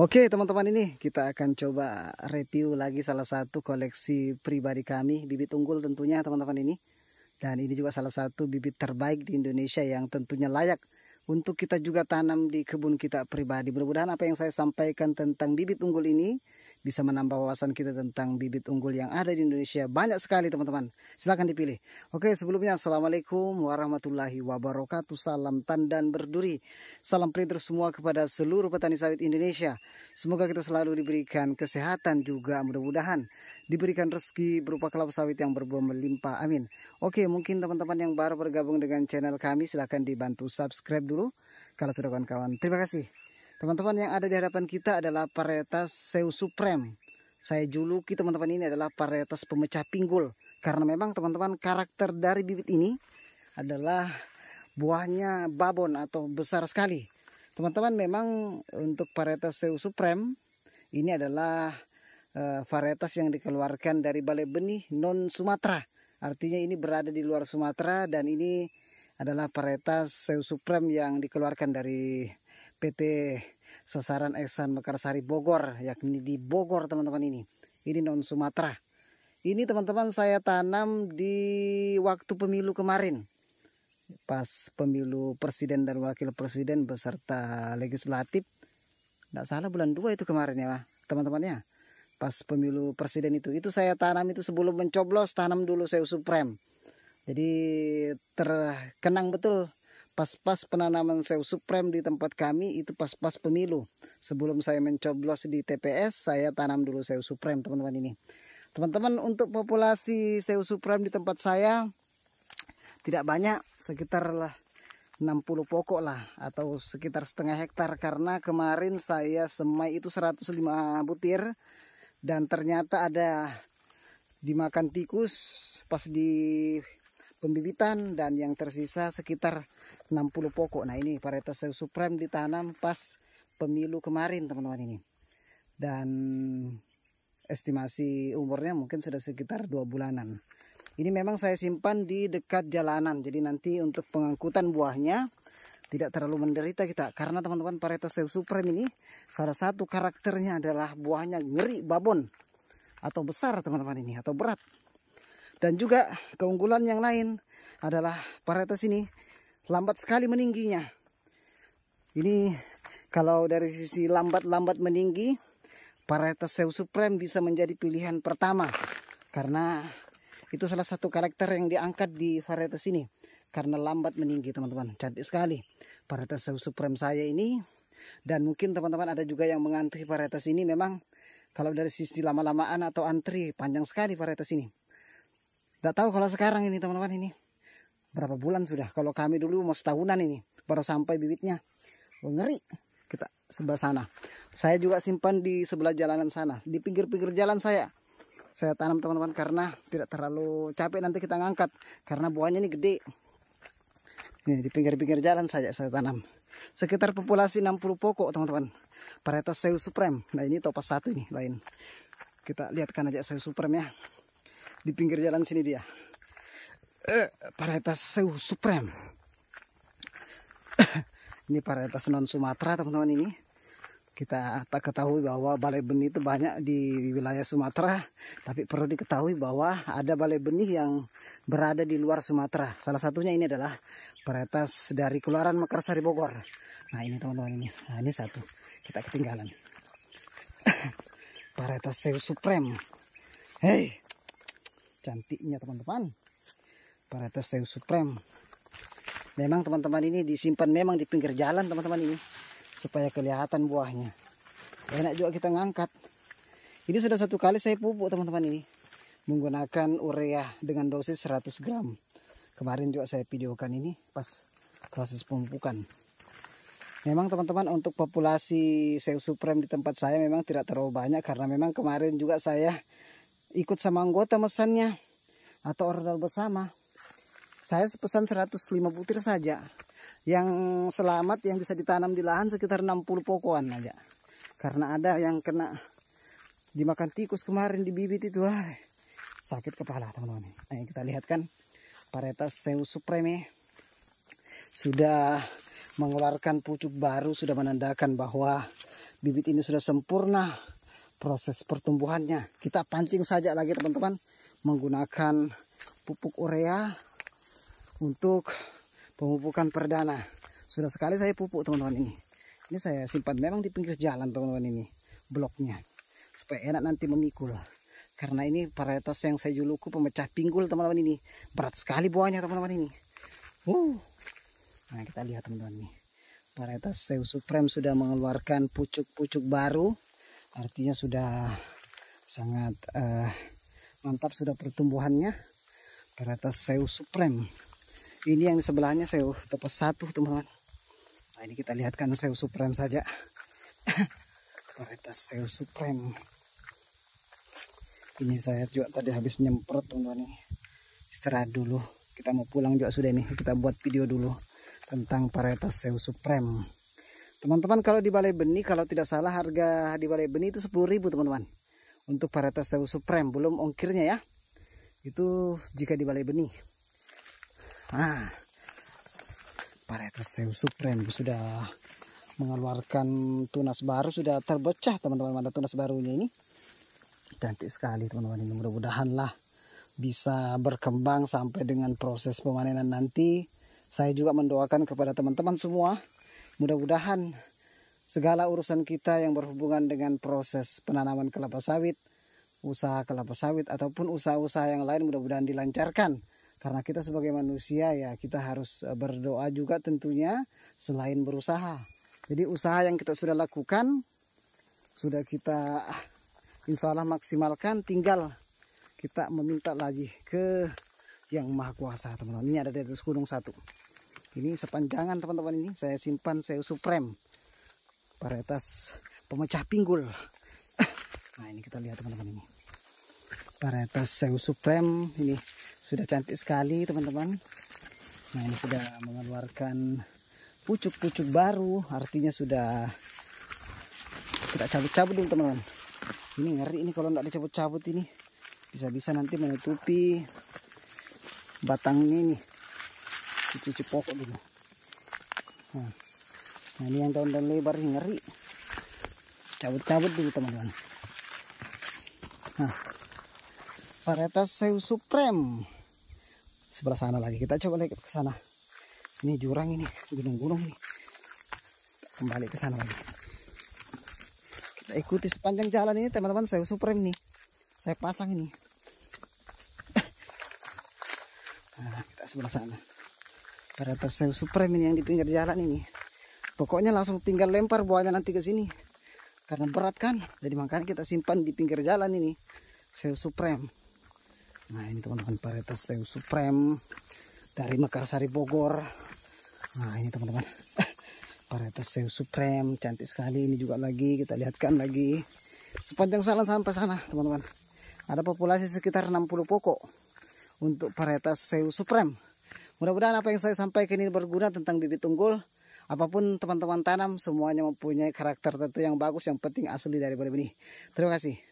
Oke teman-teman ini kita akan coba review lagi salah satu koleksi pribadi kami bibit unggul tentunya teman-teman ini dan ini juga salah satu bibit terbaik di Indonesia yang tentunya layak untuk kita juga tanam di kebun kita pribadi mudah-mudahan apa yang saya sampaikan tentang bibit unggul ini bisa menambah wawasan kita tentang bibit unggul yang ada di Indonesia banyak sekali teman-teman silahkan dipilih Oke sebelumnya Assalamualaikum warahmatullahi wabarakatuh salam tandan berduri Salam printer semua kepada seluruh petani sawit Indonesia. Semoga kita selalu diberikan kesehatan juga mudah-mudahan diberikan rezeki berupa kelapa sawit yang berbuah melimpah. Amin. Oke, mungkin teman-teman yang baru bergabung dengan channel kami silahkan dibantu subscribe dulu kalau sudah kawan-kawan. Terima kasih. Teman-teman yang ada di hadapan kita adalah varietas Seu Supreme. Saya juluki teman-teman ini adalah varietas pemecah pinggul karena memang teman-teman karakter dari bibit ini adalah buahnya babon atau besar sekali. Teman-teman memang untuk varietas Seu Supreme ini adalah uh, varietas yang dikeluarkan dari balai benih non Sumatera. Artinya ini berada di luar Sumatera dan ini adalah varietas Seu Supreme yang dikeluarkan dari PT Sasaran Eksan Mekarsari Bogor yakni di Bogor teman-teman ini. Ini non Sumatera. Ini teman-teman saya tanam di waktu pemilu kemarin pas pemilu presiden dan wakil presiden beserta legislatif tidak salah bulan dua itu kemarin ya teman-temannya pas pemilu presiden itu itu saya tanam itu sebelum mencoblos tanam dulu saya suprem jadi terkenang betul pas-pas penanaman saya suprem di tempat kami itu pas-pas pemilu sebelum saya mencoblos di TPS saya tanam dulu saya suprem teman-teman ini teman-teman untuk populasi saya suprem di tempat saya tidak banyak sekitar lah 60 pokok lah atau sekitar setengah hektar karena kemarin saya semai itu 105 butir dan ternyata ada dimakan tikus pas di pembibitan dan yang tersisa sekitar 60 pokok. Nah, ini varietas Supreme ditanam pas pemilu kemarin, teman-teman ini. Dan estimasi umurnya mungkin sudah sekitar dua bulanan. Ini memang saya simpan di dekat jalanan. Jadi nanti untuk pengangkutan buahnya tidak terlalu menderita kita karena teman-teman Pareto sew Supreme ini salah satu karakternya adalah buahnya ngeri babon atau besar teman-teman ini atau berat dan juga keunggulan yang lain adalah Pareto ini lambat sekali meningginya ini kalau dari sisi lambat-lambat meninggi Pareto Seu Supreme bisa menjadi pilihan pertama karena itu salah satu karakter yang diangkat di varietas ini karena lambat meninggi teman-teman. Cantik sekali varietas supreme saya ini dan mungkin teman-teman ada juga yang mengantri varietas ini memang kalau dari sisi lama-lamaan atau antri panjang sekali varietas ini. Tidak tahu kalau sekarang ini teman-teman ini berapa bulan sudah. Kalau kami dulu mau setahunan ini baru sampai bibitnya. Oh, ngeri kita sebelah sana. Saya juga simpan di sebelah jalanan sana, di pinggir-pinggir jalan saya saya tanam teman-teman karena tidak terlalu capek nanti kita ngangkat karena buahnya ini gede ini di pinggir-pinggir jalan saja saya tanam sekitar populasi 60 pokok teman-teman varietas Seu Supreme nah ini topas satu ini lain kita lihatkan aja Seu Supreme ya di pinggir jalan sini dia eh, varietas Seu Supreme ini varietas non Sumatera teman-teman ini kita tak ketahui bahwa balai benih itu banyak di wilayah Sumatera, tapi perlu diketahui bahwa ada balai benih yang berada di luar Sumatera. Salah satunya ini adalah peretas dari Keluaran Mekarsari Bogor. Nah ini teman-teman ini, nah, ini satu kita ketinggalan. peretas Sewu Supreme. Hei, cantiknya teman-teman. Peretas Sewu Supreme. Memang teman-teman ini disimpan memang di pinggir jalan teman-teman ini supaya kelihatan buahnya enak juga kita ngangkat ini sudah satu kali saya pupuk teman-teman ini menggunakan urea dengan dosis 100 gram kemarin juga saya videokan ini pas proses pemupukan memang teman-teman untuk populasi Seu Supreme di tempat saya memang tidak terlalu banyak karena memang kemarin juga saya ikut sama anggota mesannya atau order bersama saya pesan 105 butir saja yang selamat yang bisa ditanam di lahan sekitar 60 pokokan aja karena ada yang kena dimakan tikus kemarin di bibit itu ah, sakit kepala teman-teman nah, kita lihat kan varietas Zeus Supreme sudah mengeluarkan pucuk baru sudah menandakan bahwa bibit ini sudah sempurna proses pertumbuhannya kita pancing saja lagi teman-teman menggunakan pupuk urea untuk pemupukan perdana sudah sekali saya pupuk teman-teman ini ini saya simpan memang di pinggir jalan teman-teman ini bloknya supaya enak nanti memikul karena ini varietas yang saya juluku pemecah pinggul teman-teman ini berat sekali buahnya teman-teman ini uh nah kita lihat teman-teman ini varietas Seu Supreme sudah mengeluarkan pucuk-pucuk baru artinya sudah sangat uh, mantap sudah pertumbuhannya varietas Seu Supreme ini yang di sebelahnya Seo tepes satu teman-teman nah ini kita lihatkan Seo Supreme saja kualitas Seo Supreme ini saya juga tadi habis nyemprot teman-teman istirahat dulu kita mau pulang juga sudah nih kita buat video dulu tentang varietas Seo Supreme teman-teman kalau di Balai Benih kalau tidak salah harga di Balai Benih itu 10.000 teman-teman untuk varietas Seo Supreme belum ongkirnya ya itu jika di Balai Benih Nah, Paretraceum supreme sudah mengeluarkan tunas baru sudah terbecah teman-teman mana tunas barunya ini cantik sekali teman-teman ini mudah-mudahan lah bisa berkembang sampai dengan proses pemanenan nanti saya juga mendoakan kepada teman-teman semua mudah-mudahan segala urusan kita yang berhubungan dengan proses penanaman kelapa sawit usaha kelapa sawit ataupun usaha-usaha yang lain mudah-mudahan dilancarkan karena kita sebagai manusia ya kita harus eh, berdoa juga tentunya selain berusaha. Jadi usaha yang kita sudah lakukan sudah kita insya Allah maksimalkan tinggal kita meminta lagi ke yang maha kuasa teman-teman ini ada di atas gunung satu ini sepanjangan teman-teman ini saya simpan saya Suprem paretas pemecah pinggul nah ini kita lihat teman-teman ini paretas saya Suprem ini sudah cantik sekali teman-teman nah ini sudah mengeluarkan pucuk-pucuk baru artinya sudah kita cabut-cabut dulu teman-teman ini ngeri ini kalau tidak dicabut-cabut ini bisa-bisa nanti menutupi batangnya ini cuci-cuci pokok dulu nah, nah, ini yang daun-daun lebar ini ngeri cabut-cabut dulu teman-teman nah varietas Seu Supreme sebelah sana lagi kita coba lagi ke sana ini jurang ini gunung-gunung nih kembali ke sana lagi kita ikuti sepanjang jalan ini teman-teman saya supreme nih saya pasang ini nah, kita sebelah sana pada ternyata saya supreme ini yang di pinggir jalan ini pokoknya langsung tinggal lempar buahnya nanti ke sini karena berat kan jadi makanya kita simpan di pinggir jalan ini saya supreme nah ini teman-teman varietas seu Supreme dari Mekarsari Bogor nah ini teman-teman varietas seu Supreme cantik sekali ini juga lagi kita lihatkan lagi sepanjang salan sampai sana teman-teman ada populasi sekitar 60 pokok untuk varietas seu Supreme mudah-mudahan apa yang saya sampaikan ini berguna tentang bibit unggul apapun teman-teman tanam semuanya mempunyai karakter tentu yang bagus yang penting asli dari benih terima kasih